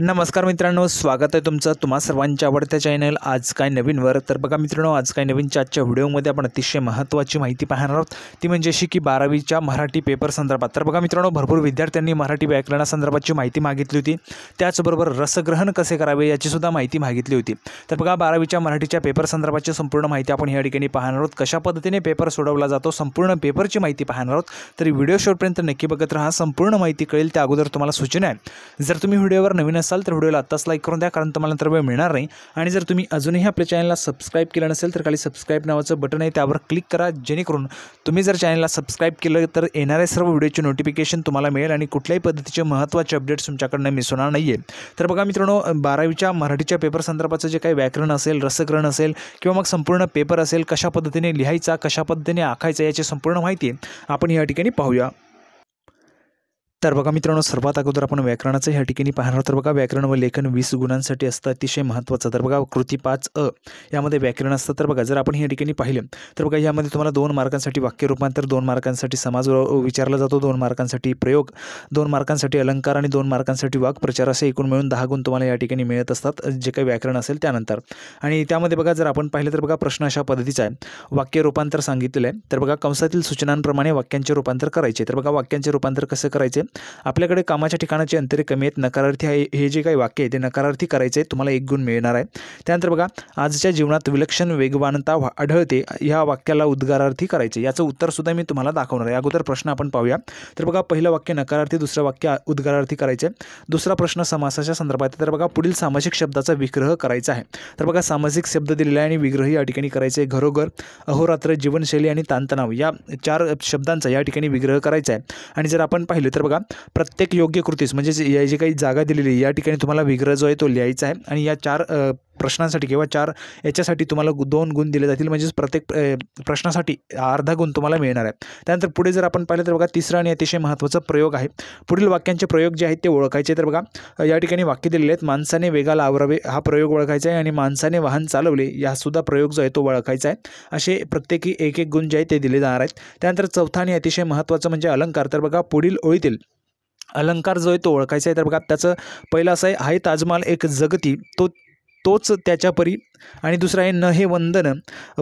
नमस्कार मित्रांनो स्वागत आहे तुमचं तुम्हा सर्वांच्या आवडत्या चॅनल आज काय नवीनवर तर बघा मित्रांनो आज काय नवीनच्या आजच्या व्हिडिओमध्ये आपण अतिशय महत्त्वाची माहिती पाहणार आहोत ती म्हणजे अशी की बारावीच्या मराठी पेपर संदर्भात तर बघा मित्रांनो भरपूर विद्यार्थ्यांनी मराठी व्याकरणासंदर्भातची माहिती मागितली होती त्याचबरोबर रसग्रहण कसे करावे याचीसुद्धा माहिती मागितली होती तर बघा बारावीच्या मराठीच्या पेपर संदर्भाची संपूर्ण माहिती आपण या ठिकाणी पाहणार आहोत कशा पद्धतीने पेपर सोडवला जातो संपूर्ण पेपरची माहिती पाहणार आहोत तर व्हिडिओ शेवटपर्यंत नक्की बघत राहा संपूर्ण माहिती कळेल त्या अगोदर तुम्हाला सूचना आहे जर तुम्ही व्हिडिओवर नवीन असाल तर व्हिडिओला आत्ताच लाईक करून द्या कारण तुम्हाला नंतर वेळ मिळणार नाही आणि जर तुम्ही अजूनही आपल्या चॅनलला सबस्क्राईब केलं नसेल तर खाली सबस्क्राईब नावाचं बटन आहे त्यावर क्लिक करा जेणेकरून तुम्ही जर चॅनलला सबस्क्राईब केलं तर येणाऱ्या सर्व व्हिडिओचे नोटिफिकेशन तुम्हाला मिळेल आणि कुठल्याही पद्धतीचे महत्त्वाचे अपडेट्स तुमच्याकडनं मिस होणार नाही आहे तर बघा मित्रांनो बारावीच्या मराठीच्या पेपर संदर्भाचं जे काही व्याकरण असेल रसग्रहण असेल किंवा मग संपूर्ण पेपर असेल कशा पद्धतीने लिहायचा कशा पद्धतीने आखायचा याची संपूर्ण माहिती आपण या ठिकाणी पाहूया तर बघा मित्रांनो सर्वात अगोदर आपण व्याकरणाचं ह्या ठिकाणी पाहणार तर बघा व्याकरण व लेखन वीस गुणांसाठी असतं अतिशय महत्त्वाचं तर बघा कृती पाच अ यामध्ये व्याकरण असतं तर बघा जर आपण ह्या ठिकाणी पाहिलं तर बघा यामध्ये तुम्हाला दोन मार्कांसाठी वाक्य रूपांतर दोन मार्कांसाठी समाज विचारला जातो दोन मार्कांसाठी प्रयोग दोन मार्कांसाठी अलंकार आणि दोन मार्कांसाठी वाक्प्रचार असे एकूण मिळून दहा गुण तुम्हाला या ठिकाणी मिळत असतात जे काही व्याकरण असेल त्यानंतर आणि त्यामध्ये बघा जर आपण पाहिलं तर बघा प्रश्न अशा पद्धतीचा आहे वाक्य रूपांतर सांगितलेलं आहे तर बघा कंसातील सूचनांप्रमाणे वाक्यांचे रूपांतर करायचे तर बघा वाक्यांचे रूपांतर कसं करायचे आपल्याकडे कामाच्या ठिकाणाचे अंतरे कमी आहेत नकारार्थी आहे हे जे काही वाक्य आहे ते नकारार्थी करायचे आहे तुम्हाला एक गुण मिळणार आहे त्यानंतर बघा आजच्या जीवनात विलक्षण वेगवानता आढळते ह्या वाक्याला उद्गारार्थी करायचे याचं उत्तरसुद्धा मी तुम्हाला दाखवणार आहे अगोदर प्रश्न आपण पाहूया तर बघा पहिलं वाक्य नकारार्थी दुसरं वाक्य उद्गारार्थी करायचे आहे दुसरा प्रश्न समासाच्या संदर्भात तर बघा पुढील सामाजिक शब्दाचा विग्रह करायचा आहे तर बघा सामाजिक शब्द दिलेला आहे आणि विग्रह या ठिकाणी करायचे घरोघर अहोरात्र जीवनशैली आणि ताणतणाव या चार शब्दांचा या ठिकाणी विग्रह करायचा आहे आणि जर आपण पाहिलं तर बघा तुम्हाला प्रत्येक योग्य कृतीस म्हणजे या जी काही जागा दिलेली या ठिकाणी तुम्हाला विग्रह जो आहे तो लिहायचा आहे आणि या चार प्रश्नांसाठी किंवा चार याच्यासाठी तुम्हाला दोन गुण दिले जातील म्हणजेच प्रत्येक प्रश्नासाठी अर्धा गुण तुम्हाला मिळणार आहे त्यानंतर पुढे जर आपण पाहिलं तर बघा तिसरा आणि अतिशय महत्त्वाचा प्रयोग आहे पुढील वाक्यांचे प्रयोग जे आहेत ते ओळखायचे तर बघा या ठिकाणी वाक्य दिलेले आहेत माणसाने वेगाला आवरावे हा प्रयोग ओळखायचा आहे आणि माणसाने वाहन चालवले यासुद्धा प्रयोग जो आहे तो ओळखायचा आहे असे प्रत्येकी एक एक गुण जे आहे ते दिले जाणार आहेत त्यानंतर चौथा आणि अतिशय महत्त्वाचं म्हणजे अलंकार तर बघा पुढील ओळीतील अलंकार जो आहे तो ओळखायचा आहे तर बघा त्याचं पहिलं असं आहे हाय ताजमहाल एक जगती तो तोच त्याच्यापरी आणि दुसरं आहे न हे वंदन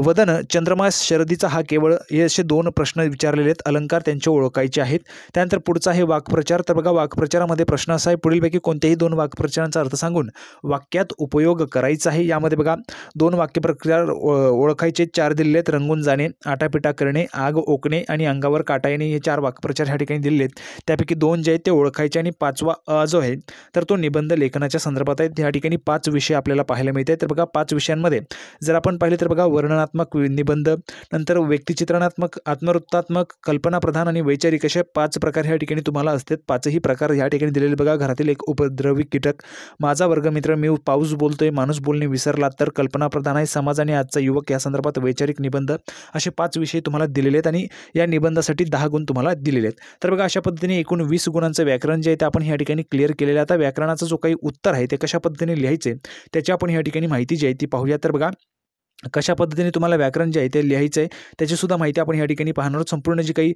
वदन चंद्रमास शरदीचा हा केवळ हे असे दोन प्रश्न विचारलेले आहेत अलंकार त्यांचे ओळखायचे आहेत त्यानंतर पुढचा आहे वाक्प्रचार तर बघा वाक्प्रचारामध्ये प्रश्न असा आहे पुढीलपैकी कोणत्याही दोन वाक्प्रचारांचा अर्थ सांगून वाक्यात उपयोग करायचा आहे यामध्ये बघा दोन वाक्यप्रचार ओळखायचे चार दिल्ले आहेत रंगून जाणे आटापिटा करणे आग ओकणे आणि अंगावर काटा येणे हे चार वाक्प्रचार ह्या ठिकाणी दिलेले आहेत त्यापैकी दोन जे आहेत ते ओळखायचे आणि पाचवा अ जो आहे तर तो निबंध लेखनाच्या संदर्भात आहे ह्या ठिकाणी पाच विषय आपल्याला पाहायला मिळते तर बघा पाच विषयांमध्ये जर आपण पाहिले तर बघा वर्णनात्मक निबंध नंतर व्यक्तिचित्रणात्मक आत्मवृत्तात्मक कल्पनाप्रधान आणि वैचारिक असे पाच प्रकार ह्या ठिकाणी तुम्हाला असतात पाचही प्रकार ह्या ठिकाणी दिलेले बघा घरातील एक उपद्रवी कीटक माझा वर्गमित्र मी पाऊस बोलतोय माणूस बोलणे विसरला तर कल्पनाप्रधान आहे समाज आणि आजचा युवक या संदर्भात वैचारिक निबंध असे पाच विषय तुम्हाला दिलेले आहेत आणि या निबंधासाठी दहा गुण तुम्हाला दिलेले आहेत तर बघा अशा पद्धतीने एकूण वीस गुणांचं व्याकरण जे आहे ते आपण ह्या ठिकाणी क्लिअर केलेलं आता व्याकरणाचा जो काही उत्तर आहे ते कशा पद्धतीने लिहायचे त्याच्या आपण या ठिकाणी माहिती जी आहे ती पाहूया तर बघा कशा पद्धतीने तुम्हाला व्याकरण जे आहे ते लिहायचं आहे त्याचीसुद्धा माहिती आपण या ठिकाणी पाहणार आहोत संपूर्ण जी काही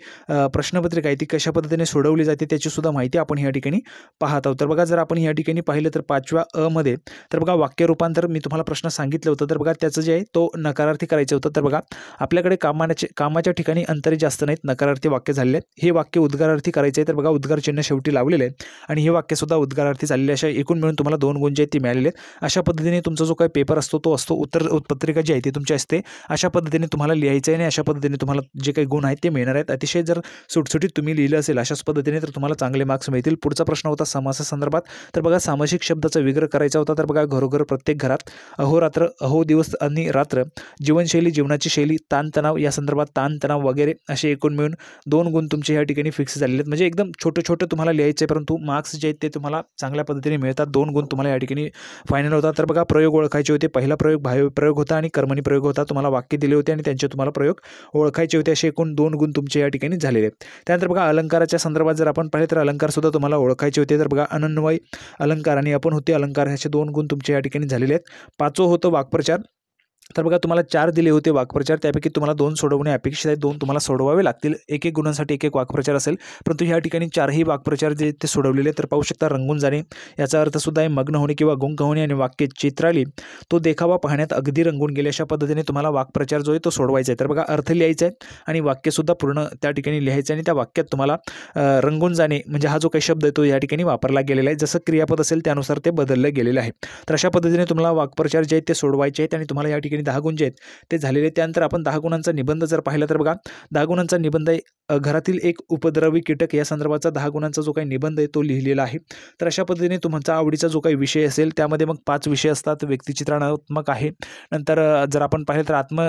प्रश्नपत्रिका आहे ती कशा पद्धतीने सोडवली जाते त्याचीसुद्धा माहिती आपण या ठिकाणी पाहत आहोत तर बघा जर आपण या ठिकाणी पाहिलं तर पाचव्या अ मध्ये तर बघा वाक्यरूपांतर मी तुम्हाला प्रश्न सांगितलं होतं तर बघा त्याचं जे आहे तो नकारार्थी करायचं होतं तर बघा आपल्याकडे कामाचे कामाच्या ठिकाणी अंतर जास्त नाहीत नकारार्थी वाक्य झालेले हे वाक्य उद्गारार्थी करायचं आहे तर बघा उद्गार चिन्ह शेवटी लावलेलं आहे आणि हे वाक्यसुद्धा उद्गारार्थी झालेले अशा एकूण मिळून तुम्हाला दोन गुण जे आहेत ते मिळालेले आहेत अशा पद्धतीने तुमचा जो काही पेपर असतो तो असतो उत्तर उत्पत्रिका जे आहे तुमची असते अशा पद्धतीने तुम्हाला लिहायचं आहे आणि अशा पद्धतीने तुम्हाला जे काही गुण आहेत ते मिळणार आहेत अतिशय जर सुटसुटीत तुम्ही लिहिलं असेल अशाच पद्धतीने तर तुम्हाला चांगले मार्क्स मिळतील पुढचा प्रश्न होता समासासंदर्भात तर बघा सामाजिक शब्दाचा विग्रह करायचा होता तर बघा घरोघर प्रत्येक घरात अहोरात्र अहो दिवस आणि रात्र जीवनशैली जीवनाची शैली ताणतणाव या संदर्भात ताणतणाव वगैरे असे एकूण मिळून दोन गुण तुमचे या ठिकाणी फिक्स झालेले आहेत म्हणजे एकदम छोटं छोटं तुम्हाला लिहायचं आहे परंतु मार्क्स जे आहेत ते तुम्हाला चांगल्या पद्धतीने मिळतात दोन गुण तुम्हाला या ठिकाणी फायनल होता तर बघा प्रयोग ओळखायचे होते पहिला प्रयोग भाव प्रयोग होता आणि कर्मणी प्रयोग होता तुम्हाला वाक्य दिले होते आणि त्यांचे तुम्हाला प्रयोग ओळखायचे होते असे एकूण दोन गुण तुमचे या ठिकाणी झालेले त्यानंतर बघा अलंकाराच्या संदर्भात जर आपण पाहिले तर अलंकारसुद्धा तुम्हाला ओळखायचे होते तर बघा अनन्वय अलंकार आणि आपण होते अलंकार ह्याचे दोन गुण तुमचे या ठिकाणी झालेले आहेत पाचवं होतं वाक्प्रचार तर बघा तुम्हाला चार दिले होते वाक्प्रचार त्यापैकी तुम्हाला दोन सोडवणे अपेक्षित आहे दोन तुम्हाला सोडवावे लागतील एक एक गुणांसाठी एक एक वाक्प्रचार असेल परंतु ह्या ठिकाणी चारही वाक्प्रचार जे ते सोडवलेले तर पाहू शकता रंगून जाणे याचा अर्थसुद्धा आहे मग्न होणे किंवा गुंग होणे आणि वाक्य चित्राली तो देखावा पाहण्यात अगदी रंगून गेले अशा पद्धतीने तुम्हाला वाक्प्रचार जो आहे तो सोडवायचा आहे तर बघा अर्थ लिहायचा आहे आणि वाक्यसुद्धा पूर्ण त्या ठिकाणी लिहायचं आणि त्या वाक्यात तुम्हाला रंगून जाणे म्हणजे हा जो काही शब्द आहे तो या ठिकाणी वापरला गेलेला आहे जसं क्रियापद असेल त्यानुसार ते बदललं गेलेलं आहे तर अशा पद्धतीने तुम्हाला वाक्प्रचार जे आहेत ते सोडवायचे आहेत आणि तुम्हाला या ठिकाणी ठिकाणी दहा गुण जे आहेत ते झालेले त्यानंतर आपण दहा गुणांचा निबंध जर पाहिला तर बघा दहा गुणांचा निबंध घरातील एक उपद्रवी कीटक या संदर्भाचा दहा गुणांचा जो काही निबंध आहे तो लिहिलेला आहे तर अशा पद्धतीने तुमचा आवडीचा जो काही विषय असेल त्यामध्ये मग पाच विषय असतात व्यक्तिचित्रणात्मक आहे नंतर जर आपण पाहिलं तर आत्म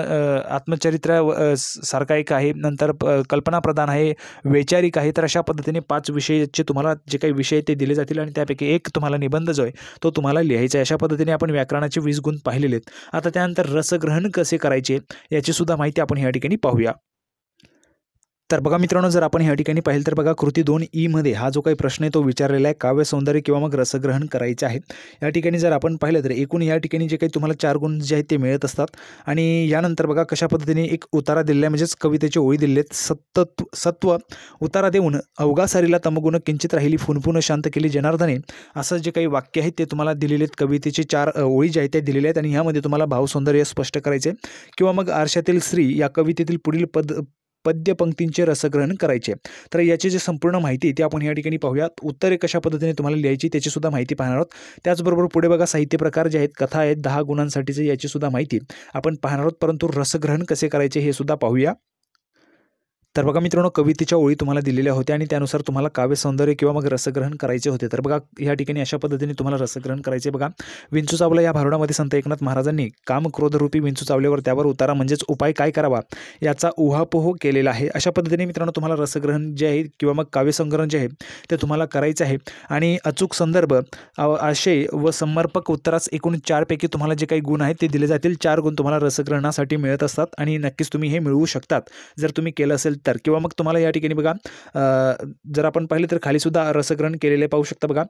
आत्मचरित्र सारखा एक आहे नंतर कल्पनाप्रधान आहे वैचारिक आहे तर अशा पद्धतीने पाच विषयचे तुम्हाला जे काही विषय ते दिले जातील आणि त्यापैकी एक तुम्हाला निबंध जो आहे तो तुम्हाला लिहायचा आहे अशा पद्धतीने आपण व्याकरणाचे वीस गुण पाहिलेले आहेत आता त्यानंतर ग्रहण कसे करायचे याची सुद्धा माहिती आपण या ठिकाणी पाहूया तर बघा मित्रांनो जर आपण ह्या ठिकाणी पाहिलं तर बघा कृती दोन ईमध्ये हा जो काही प्रश्न आहे तो विचारलेला आहे काव्य सौंदर्य किंवा मग रसग्रहण करायचे आहे या ठिकाणी जर आपण पाहिलं तर एकूण या ठिकाणी जे काही तुम्हाला चार गुण जे आहेत ते मिळत असतात आणि यानंतर बघा कशा पद्धतीने एक उतारा दिलेला आहे म्हणजेच कवितेची ओळी दिलेली आहेत सत्तत्व सत्व उतारा देऊन अवघासारीला तमगुण किंचित राहिली फुनफुन शांत केली जनार्दने असं जे काही वाक्य आहेत ते तुम्हाला दिलेले आहेत कवितेचे चार ओळी जे आहेत त्या दिलेल्या आहेत आणि ह्यामध्ये तुम्हाला भावसौंदर्य स्पष्ट करायचे किंवा मग आरशातील स्त्री या कवितेतील पुढील पद पद्यपंक्तींचे रसग्रहण करायचे तर याची जी संपूर्ण माहिती ती आपण या ठिकाणी पाहूयात उत्तरे कशा पद्धतीने तुम्हाला लिहायची त्याचीसुद्धा माहिती पाहणार आहोत त्याचबरोबर पुढे बघा साहित्य प्रकार जे आहेत कथा आहेत दहा गुणांसाठीचे याचीसुद्धा माहिती आपण पाहणार आहोत परंतु रसग्रहण कसे करायचे हे सुद्धा पाहूया तर बघा मित्रांनो कवितेच्या ओळी तुम्हाला दिलेल्या होत्या आणि त्यानुसार तुम्हाला काव्य सौंदर्य किंवा मग रसग्रहण करायचे होते तर बघा या ठिकाणी अशा पद्धतीने तुम्हाला रसग्रहण करायचे बघा विंचू चावला या भारुडामध्ये संत एकनाथ महाराजांनी काम क्रोधरूपी विंचू चावल्यावर त्यावर उतारा म्हणजेच उपाय काय करावा याचा उहापोह केलेला आहे अशा पद्धतीने मित्रांनो तुम्हाला रसग्रहण जे आहे किंवा मग काव्यसंग्रहण जे आहे ते तुम्हाला करायचं आहे आणि अचूक संदर्भ आशय व समर्पक उत्तरास एकूण चारपैकी तुम्हाला जे काही गुण आहेत ते दिले जातील चार गुण तुम्हाला रसग्रहणासाठी मिळत असतात आणि नक्कीच तुम्ही हे मिळवू शकतात जर तुम्ही केलं असेल तर किंवा मग तुम्हाला या ठिकाणी बघा जर आपण पाहिले तर खालीसुद्धा रसग्रहण केलेले पाहू शकता बघा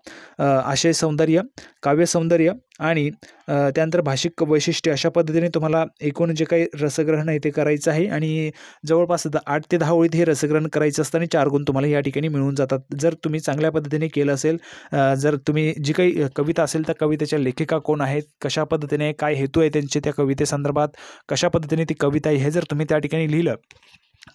आशय सौंदर्य काव्य सौंदर्य आणि त्यानंतर भाषिक वैशिष्ट्य अशा पद्धतीने तुम्हाला एकूण जे काही रसग्रहण आहे ते करायचं आहे आणि जवळपास आठ ते दहा ओळीत हे रसग्रहण करायचं असतं आणि चार गुण तुम्हाला या ठिकाणी मिळून जातात जर तुम्ही चांगल्या पद्धतीने केलं असेल जर तुम्ही जी काही कविता असेल त्या कवितेच्या लेखिका कोण आहेत कशा पद्धतीने काय हेतू आहे त्यांचे त्या कवितेसंदर्भात कशा पद्धतीने ती कविता आहे हे जर तुम्ही त्या ठिकाणी लिहिलं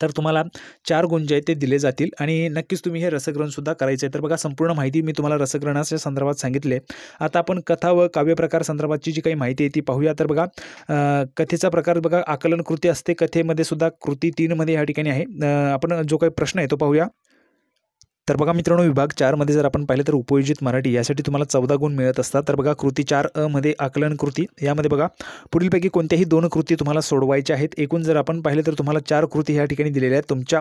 तर तुम्हाला चार गुण जे आहेत ते दिले जातील आणि नक्कीच तुम्ही हे रसग्रहणसुद्धा करायचं आहे तर बघा संपूर्ण माहिती मी तुम्हाला रसग्रहणाच्या संदर्भात सांगितले आता आपण कथा व काव्यप्रकार संदर्भातची जी काही माहिती आहे ती पाहूया तर बघा कथेचा प्रकार बघा आकलन कृती असते कथेमध्ये सुद्धा कृती तीनमध्ये या ठिकाणी आहे आपण जो काही प्रश्न आहे तो पाहूया तर बघा मित्रांनो विभाग चारमध्ये जर आपण पाहिलं तर उपयोजित मराठी यासाठी तुम्हाला चौदा गुण मिळत असतात तर बघा कृती चार अ मध्ये आकलन कृती यामध्ये बघा पुढीलपैकी कोणत्याही दोन कृती तुम्हाला सोडवायच्या आहेत एकूण जर आपण पाहिलं तर तुम्हाला चार कृती ह्या ठिकाणी दिलेल्या आहेत तुमच्या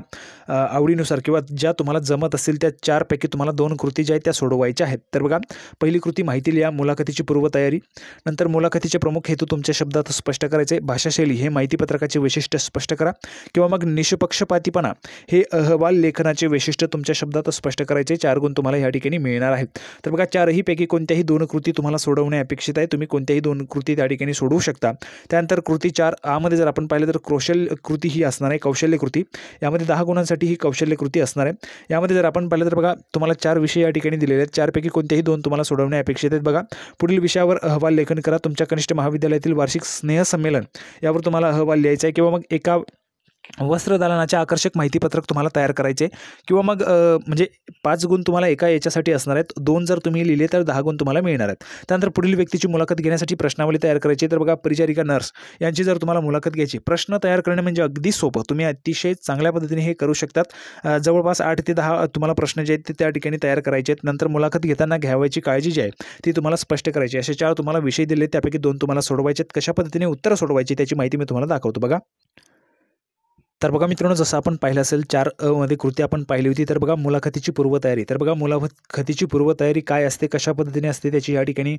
आवडीनुसार किंवा ज्या तुम्हाला जमत असतील त्या चारपैकी तुम्हाला दोन कृती ज्या आहेत त्या सोडवायच्या आहेत तर बघा पहिली कृती माहिती लिहा मुलाखतीची पूर्वतयारी नंतर मुलाखतीचे प्रमुख हेतू तुमच्या शब्दात स्पष्ट करायचे भाषाशैली हे माहितीपत्रकाचे वैशिष्ट्य स्पष्ट करा किंवा मग निष्पक्षपातीपणा हे अहवाल लेखनाचे वैशिष्ट्य तुमच्या शब्दात स्पष्ट करायचे चार गुण तुम्हाला या ठिकाणी मिळणार आहेत तर बघा चारहीपैकी कोणत्याही दोन कृती तुम्हाला सोडवणे अपेक्षित आहे तुम्ही कोणत्याही दोन कृती त्या ठिकाणी सोडवू शकता त्यानंतर कृती चार आमध्ये जर आपण पाहिलं तर कौशल्य कृती ही असणार आहे कौशल्य कृती यामध्ये दहा गुणांसाठी ही कौशल्य कृती असणार आहे यामध्ये जर आपण पाहिलं तर बघा तुम्हाला चार विषय या ठिकाणी दिलेले आहेत चारपैकी कोणत्याही दोन तुम्हाला सोडवणे अपेक्षित आहेत बघा पुढील विषयावर अहवाल लेखन करा तुमच्या कनिष्ठ महाविद्यालयातील वार्षिक स्नेहसंमेलन यावर तुम्हाला अहवाल लिहायचा आहे किंवा मग एका वस्त्रदालनाचे आकर्षक माहितीपत्रक तुम्हाला तयार करायचे किंवा मग म्हणजे पाच गुण तुम्हाला एका याच्यासाठी असणार आहेत दोन जर तुम्ही लिहिले तर दहा गुण तुम्हाला मिळणार आहेत त्यानंतर पुढील व्यक्तीची मुलाखत घेण्यासाठी प्रश्नावली तयार करायची तर बघा परिचारिका नर्स यांची जर तुम्हाला मुलाखत घ्यायची प्रश्न तयार करणे म्हणजे अगदी सोपं तुम्ही अतिशय चांगल्या पद्धतीने हे करू शकतात जवळपास आठ ते दहा तुम्हाला प्रश्न जे आहेत ते त्या ठिकाणी तयार करायचे आहेत नंतर मुलाखत घेताना घ्यावायची काळजी जी आहे ती तुम्हाला स्पष्ट करायची असे चार तुम्हाला विषय दिले त्यापैकी दोन तुम्हाला सोडवायचे आहेत कशा पद्धतीने उत्तर सोडवायची त्याची माहिती मी तुम्हाला दाखवतो बघा तर बघा मित्रांनो जसं आपण पाहिलं असेल चार अ मध्ये कृती आपण पाहिली होती तर बघा मुलाखतीची पूर्वतयारी तर बघा मुलाखतीची पूर्वतयारी काय असते कशा पद्धतीने असते त्याची या ठिकाणी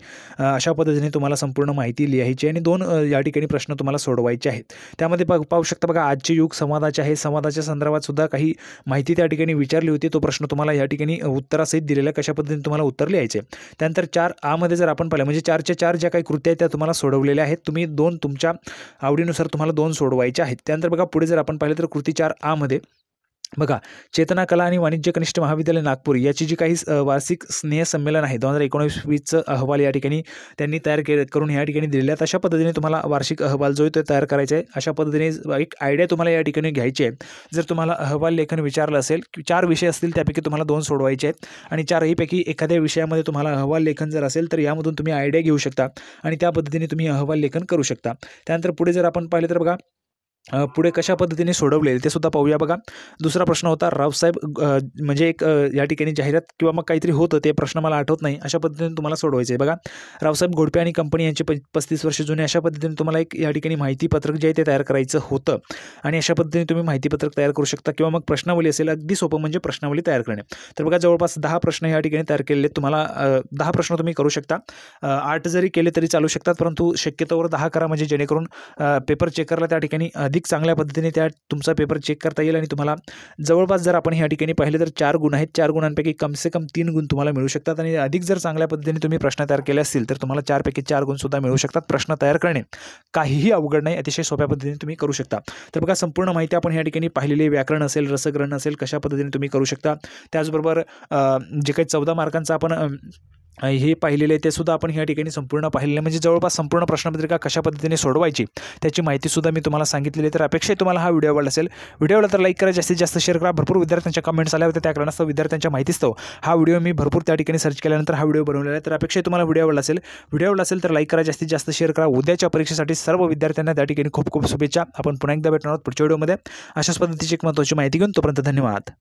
अशा पद्धतीने तुम्हाला संपूर्ण माहिती लिहायची आणि दोन या ठिकाणी प्रश्न तुम्हाला सोडवायचे आहेत त्यामध्ये बघ पाहू शकता बघा आजचे युग संवादाचे आहे संवादाच्या संदर्भात सुद्धा काही माहिती त्या ठिकाणी विचारली होती तो प्रश्न तुम्हाला या ठिकाणी उत्तरासहित दिलेला कशा पद्धतीने तुम्हाला उत्तर लिहायचे त्यानंतर चार आमध्ये जर आपण पाहिलं म्हणजे चारच्या चार ज्या काही कृत्या आहेत त्या तुम्हाला सोडवलेल्या आहेत तुम्ही दोन तुमच्या आवडीनुसार तुम्हाला दोन सोडवायचे आहेत त्यानंतर बघा पुढे जर आपण पाहिलं तर कृती चार आ मध्ये बघा चेतना कला आणि वाणिज्य कनिष्ठ महाविद्यालय नागपूर याची जी काही वार्षिक स्नेह संमेलन आहे दोन हजार एकोणीस वीसचं अहवाल या ठिकाणी त्यांनी तयार के करून या ठिकाणी दिलेल्या अशा पद्धतीने तुम्हाला वार्षिक अहवाल जो आहे तो तयार करायचा आहे अशा पद्धतीने एक आयडिया तुम्हाला या ठिकाणी घ्यायची आहे जर तुम्हाला अहवाल लेखन विचारलं असेल चार विषय असतील त्यापैकी तुम्हाला दोन सोडवायचे आहेत आणि चारहीपैकी एखाद्या विषयामध्ये तुम्हाला अहवाल लेखन जर असेल तर यामधून तुम्ही आयडिया घेऊ शकता आणि त्या पद्धतीने तुम्ही अहवाल लेखन करू शकता त्यानंतर पुढे जर आपण पाहिलं तर बघा पुढे कशा पद्धतीने सोडवले ते सुद्धा पाहूया बघा दुसरा प्रश्न होता रावसाहेब म्हणजे एक या ठिकाणी जाहिरात किंवा मग काहीतरी होतं ते प्रश्न मला आठवत नाही अशा पद्धतीने तुम्हाला सोडवायचे आहे बघा रावसाहेब घोडपे आणि कंपनी यांचे पस्तीस वर्ष जुने अशा पद्धतीने तुम्हाला एक या ठिकाणी माहितीपत्रक जे आहे ते तयार करायचं होतं आणि अशा पद्धतीने तुम्ही माहितीपत्रक तयार करू शकता किंवा मग प्रश्नावली असेल अगदी सोपं म्हणजे प्रश्नावली तयार करणे तर बघा जवळपास दहा प्रश्न या ठिकाणी तयार केलेले तुम्हाला दहा प्रश्न तुम्ही करू शकता आठ जरी केले तरी चालू शकतात परंतु शक्यतोवर दहा करा म्हणजे जेणेकरून पेपर चेकरला त्या ठिकाणी अधिक चांगल्या पद्धतीने त्या तुमचा पेपर चेक करता येईल आणि तुम्हाला जवळपास जर आपण ह्या ठिकाणी पाहिले तर चार गुण आहेत चार गुणांपैकी कमसे कम तीन गुण तुम्हाला मिळू शकतात आणि अधिक जर चांगल्या पद्धतीने तुम्ही प्रश्न तयार केले असतील तर तुम्हाला चारपैकी चार गुणसुद्धा मिळू शकतात प्रश्न तयार करणे काहीही अवघड नाही अतिशय सोप्या पद्धतीने तुम्ही करू शकता तर बघा संपूर्ण माहिती आपण ह्या ठिकाणी पाहिलेली व्याकरण असेल रसग्रहण असेल कशा पद्धतीने तुम्ही करू शकता त्याचबरोबर जे काही चौदा मार्कांचा आपण हे पाहिलेले आहे ते सुद्धा आपण ह्या ठिकाणी संपूर्ण पाहिलेलं म्हणजे जवळपास संपूर्ण प्रश्नपत्रिका कशा पद्धतीने सोडवायची त्याची माहितीसुद्धा मी तुम्हाला सांगितलेली तर अपेक्षा तुम्हाला हा व्हिडिओ आवडला असेल व्हिडिओ आवडला तर लाईक करा जास्तीत जास्त शेअर करा भरपूर विद्यार्थ्यांच्या कमेंट्स आल्या होत्या त्या कारणास्तव विद्यार्थ्यांच्या माहितीस्तव हा व्हिडिओ मी भरपूर त्या ठिकाणी सर्च केल्यानंतर हा व्हिडिओ बनवलेला आहे तर अपेक्षा तुम्हाला व्हिडिओ आवडला असेल व्हिडिओ आवडला असेल तर लाईक करा जास्तीत जास्त शेअर करा उद्याच्या परीक्षेसाठी सर्व विद्यार्थ्यांना त्या ठिकाणी खूप खूप शुभेच्छा आपण पुन्हा एकदा भेटणार आहोत पुढच्या व्हिडिओमध्ये अशाच पद्धतीची एक महत्त्वाची माहिती घेऊन तोपर्यंत धन्यवाद